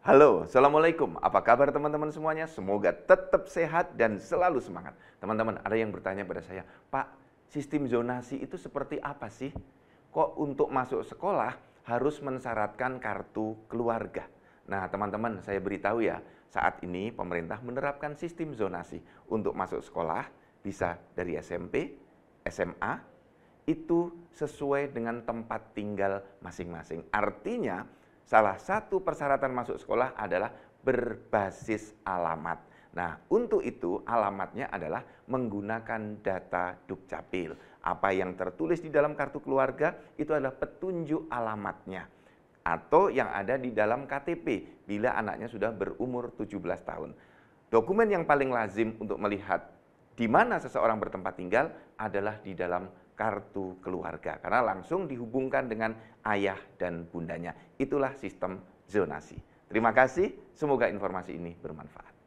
Halo, Assalamualaikum. Apa kabar teman-teman semuanya? Semoga tetap sehat dan selalu semangat. Teman-teman, ada yang bertanya pada saya, Pak, sistem zonasi itu seperti apa sih? Kok untuk masuk sekolah harus mensyaratkan kartu keluarga? Nah, teman-teman, saya beritahu ya, saat ini pemerintah menerapkan sistem zonasi untuk masuk sekolah bisa dari SMP, SMA, itu sesuai dengan tempat tinggal masing-masing. Artinya, salah satu persyaratan masuk sekolah adalah berbasis alamat. Nah, untuk itu alamatnya adalah menggunakan data Dukcapil. Apa yang tertulis di dalam kartu keluarga itu adalah petunjuk alamatnya atau yang ada di dalam KTP bila anaknya sudah berumur 17 tahun. Dokumen yang paling lazim untuk melihat di mana seseorang bertempat tinggal adalah di dalam kartu keluarga karena langsung dihubungkan dengan ayah dan bundanya. Itulah sistem zonasi. Terima kasih, semoga informasi ini bermanfaat.